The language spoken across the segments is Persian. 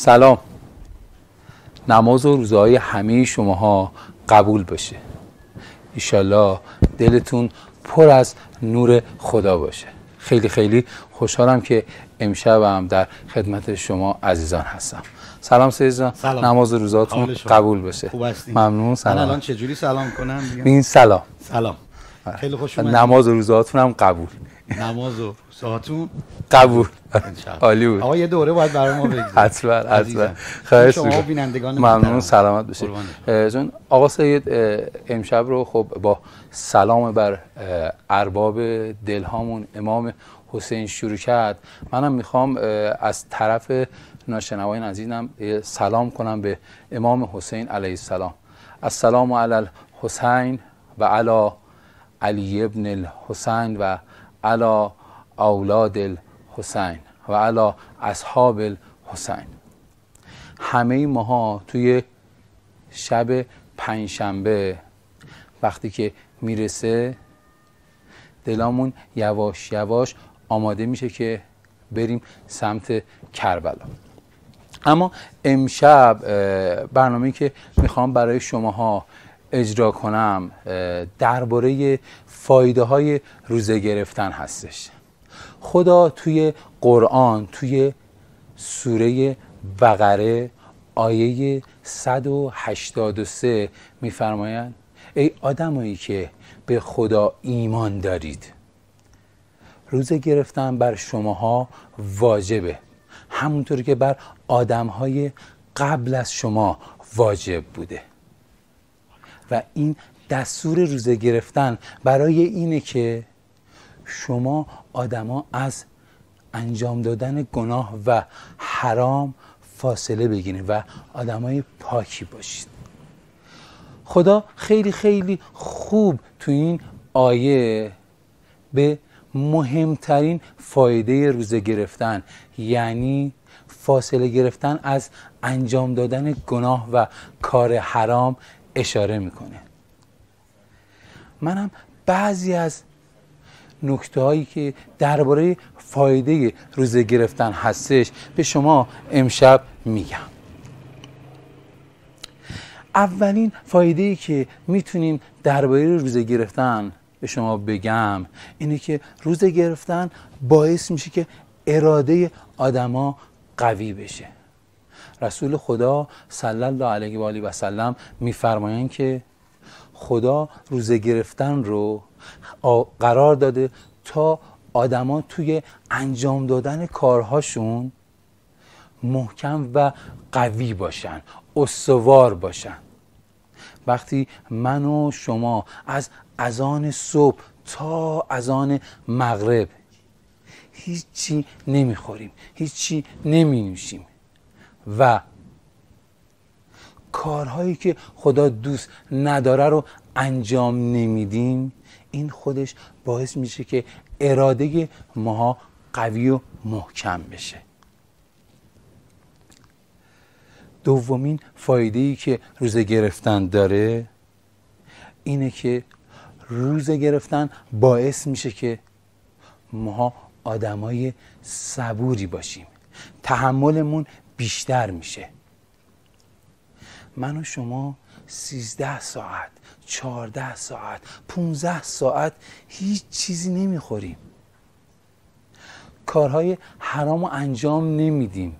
سلام نماز و روزه های همه شماها قبول بشه ایشالله دلتون پر از نور خدا باشه خیلی خیلی خوشحالم که امشبم در خدمت شما عزیزان هستم سلام سیزان سلام. نماز روزاتون قبول بشه ممنون سلام من الان چجوری سلام کنم این سلام سلام خیلی خوش نماز و هاتون هم قبول نماز و روزهاتون قبول عالی بود آقا یه دوره باید برای ما بگید حتما حتما خواهش شما بینندگان ممنون سلامت باشید چون آقا سید امشب رو خب با سلام بر ارباب دلهامون امام حسین شروع کرد منم میخوام از طرف ناشنوای عزیزم سلام کنم به امام حسین علیه السلام السلام علی الحسین و علی علی ابن الحسین و علا اولاد الحسین و علا اصحاب الحسین همه ماها توی شب پنجشنبه وقتی که میرسه دلامون یواش یواش آماده میشه که بریم سمت کربلا اما امشب برنامه که میخوام برای شماها اجرا کنم درباره فایده های روزه گرفتن هستش خدا توی قرآن توی سوره بقره آیه 183 میفرمایند ای آدمایی که به خدا ایمان دارید روزه گرفتن بر شماها واجبه همونطور که بر آدمهای قبل از شما واجب بوده و این دستور روزه گرفتن برای اینه که شما آدما از انجام دادن گناه و حرام فاصله بگیرید و آدمای پاکی باشید خدا خیلی خیلی خوب تو این آیه به مهمترین فایده روزه گرفتن یعنی فاصله گرفتن از انجام دادن گناه و کار حرام اشاره میکنه منم بعضی از نکته هایی که درباره فایده روزه گرفتن هستش به شما امشب میگم اولین فایده ای که میتونیم درباره روزه گرفتن به شما بگم اینه که روزه گرفتن باعث میشه که اراده آدما قوی بشه رسول خدا صلی الله علیه و آله و سلم میفرمایند که خدا روزه گرفتن رو قرار داده تا آدما توی انجام دادن کارهاشون محکم و قوی باشن استوار باشن وقتی من و شما از اذان صبح تا اذان مغرب هیچی نمیخوریم هیچی نمی نوشیم و کارهایی که خدا دوست نداره رو انجام نمیدیم این خودش باعث میشه که اراده ماها قوی و محکم بشه دومین فایده ای که روزه گرفتن داره اینه که روزه گرفتن باعث میشه که ماها آدمای صبوری باشیم تحملمون بیشتر میشه من و شما سیزده ساعت چهارده ساعت 15 ساعت هیچ چیزی نمیخوریم کارهای حرام و انجام نمیدیم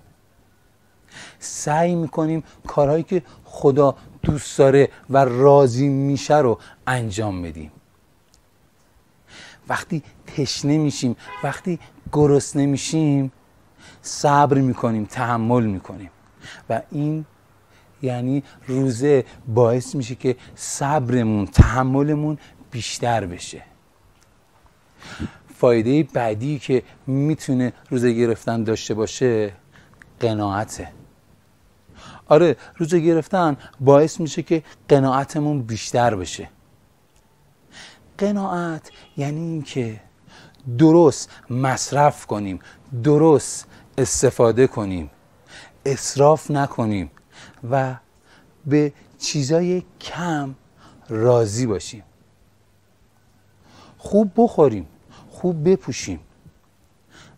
سعی میکنیم کارهایی که خدا دوست داره و راضی میشه رو انجام بدیم وقتی تشنه میشیم وقتی گرسنه میشیم صبر میکنیم تحمل میکنیم و این یعنی روزه باعث میشه که صبرمون تحملمون بیشتر بشه فایده بعدی که میتونه روزه گرفتن داشته باشه قناعته آره روزه گرفتن باعث میشه که قناعتمون بیشتر بشه قناعت یعنی اینکه درست مصرف کنیم درست استفاده کنیم اصراف نکنیم و به چیزای کم راضی باشیم خوب بخوریم خوب بپوشیم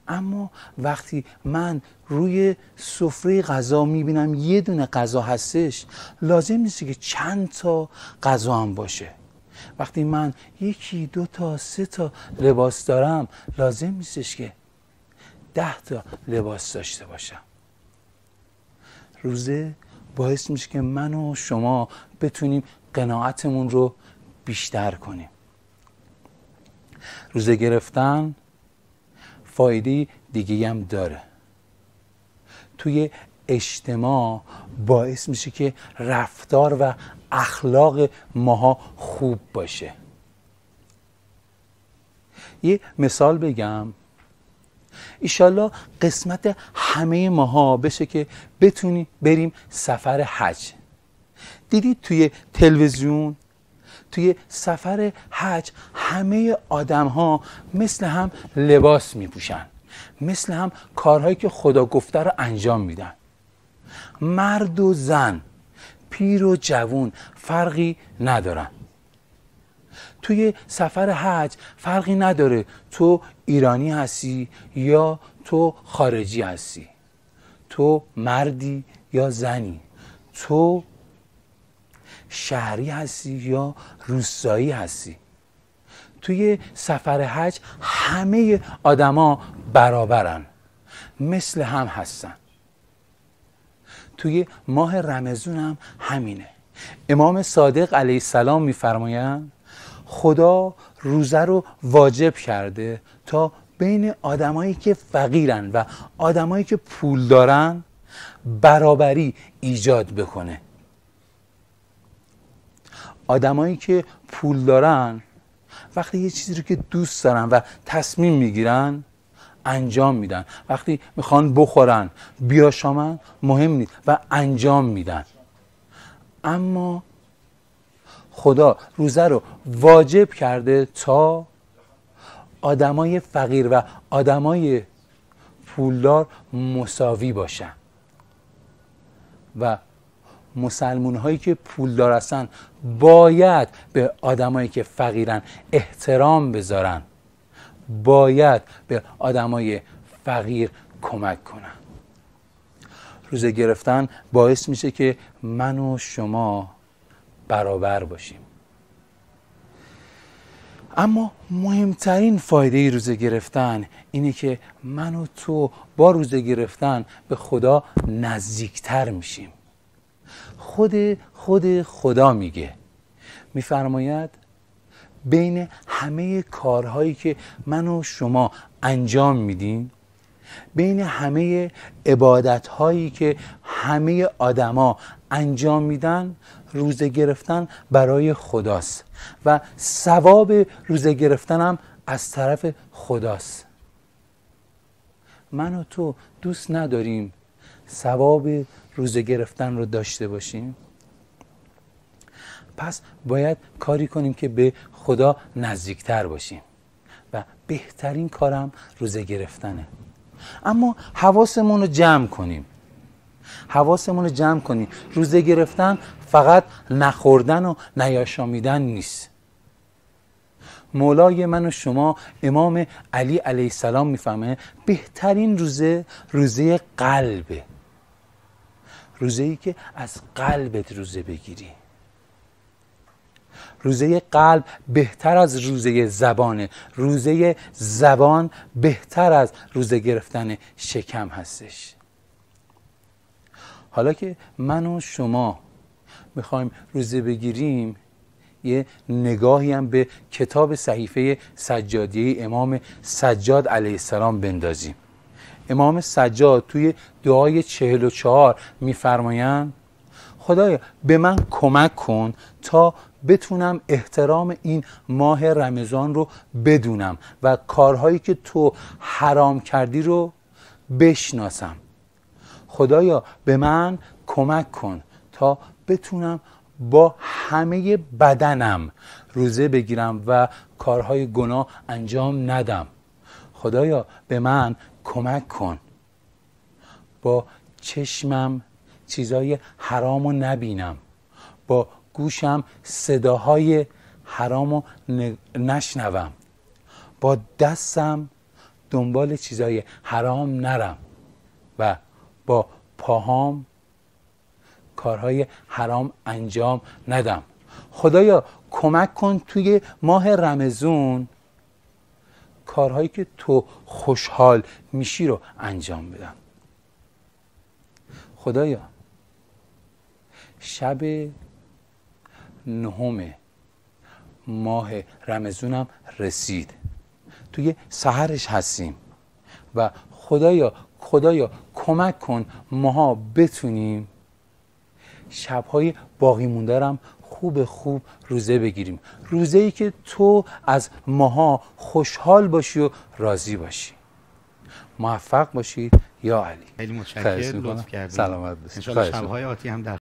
اما وقتی من روی سفره غذا میبینم یه دونه غذا هستش لازم نیست که چند تا غذا هم باشه وقتی من یکی دو تا سه تا لباس دارم لازم نیستش که ده تا لباس داشته باشم روزه باعث میشه که من و شما بتونیم قناعتمون رو بیشتر کنیم روزه گرفتن فایده دیگه هم داره توی اجتماع باعث میشه که رفتار و اخلاق ماها خوب باشه یه مثال بگم ایشالله قسمت همه ماها بشه که بتونیم بریم سفر حج دیدید توی تلویزیون توی سفر حج همه آدم ها مثل هم لباس می مثل هم کارهایی که خدا گفته رو انجام میدن مرد و زن پیر و جوون فرقی ندارن توی سفر حج فرقی نداره تو ایرانی هستی یا تو خارجی هستی تو مردی یا زنی تو شهری هستی یا روستایی هستی توی سفر حج همه آدما برابرن مثل هم هستن توی ماه رمزون هم همینه امام صادق علیه السلام میفرمایند خدا روزه رو واجب کرده تا بین آدمایی که فقیرن و آدمایی که پول دارن برابری ایجاد بکنه آدمایی که پول دارن وقتی یه چیزی رو که دوست دارن و تصمیم میگیرن انجام میدن وقتی میخوان بخورن بیاشامن مهم نیست و انجام میدن اما خدا روزه رو واجب کرده تا آدمای فقیر و آدمای پولدار مساوی باشن و مسلمون هایی که پولدار هستن باید به آدمایی که فقیرن احترام بذارن باید به آدمای فقیر کمک کنن روزه گرفتن باعث میشه که من و شما برابر باشیم اما مهمترین فایده ای روزه گرفتن اینه که من و تو با روزه گرفتن به خدا نزدیکتر میشیم خود خود خدا میگه میفرماید بین همه کارهایی که من و شما انجام میدیم بین همه عبادتهایی که همه آدما انجام میدن روزه گرفتن برای خداست و ثواب روزه گرفتن هم از طرف خداست من و تو دوست نداریم ثواب روزه گرفتن رو داشته باشیم پس باید کاری کنیم که به خدا نزدیکتر باشیم و بهترین کارم روزه گرفتنه اما حواسمون رو جمع کنیم حواسمون رو جمع کنیم روزه گرفتن فقط نخوردن و نیاشامیدن نیست مولای من و شما امام علی علیه السلام میفهمه بهترین روزه روزه قلبه روزه ای که از قلبت روزه بگیری روزه قلب بهتر از روزه زبانه روزه زبان بهتر از روزه گرفتن شکم هستش حالا که من و شما میخوایم روزه بگیریم یه نگاهی هم به کتاب صحیفه سجادیه امام سجاد علیه السلام بندازیم امام سجاد توی دعای چهل و چهار میفرمایند خدایا به من کمک کن تا بتونم احترام این ماه رمضان رو بدونم و کارهایی که تو حرام کردی رو بشناسم خدایا به من کمک کن تا بتونم با همه بدنم روزه بگیرم و کارهای گناه انجام ندم خدایا به من کمک کن با چشمم چیزای حرام نبینم با گوشم صداهای حرام و نشنوم با دستم دنبال چیزای حرام نرم و با پاهام کارهای حرام انجام ندم خدایا کمک کن توی ماه رمزون کارهایی که تو خوشحال میشی رو انجام بدم خدایا شب نهم ماه رمزونم رسید توی سهرش هستیم و خدایا خدایا کمک کن ماها بتونیم شبهای باقی موندارم خوب خوب روزه بگیریم روزه ای که تو از ماها خوشحال باشی و راضی باشی موفق باشید یا علی خیلی متشکرم سلامت باشید ان آتی هم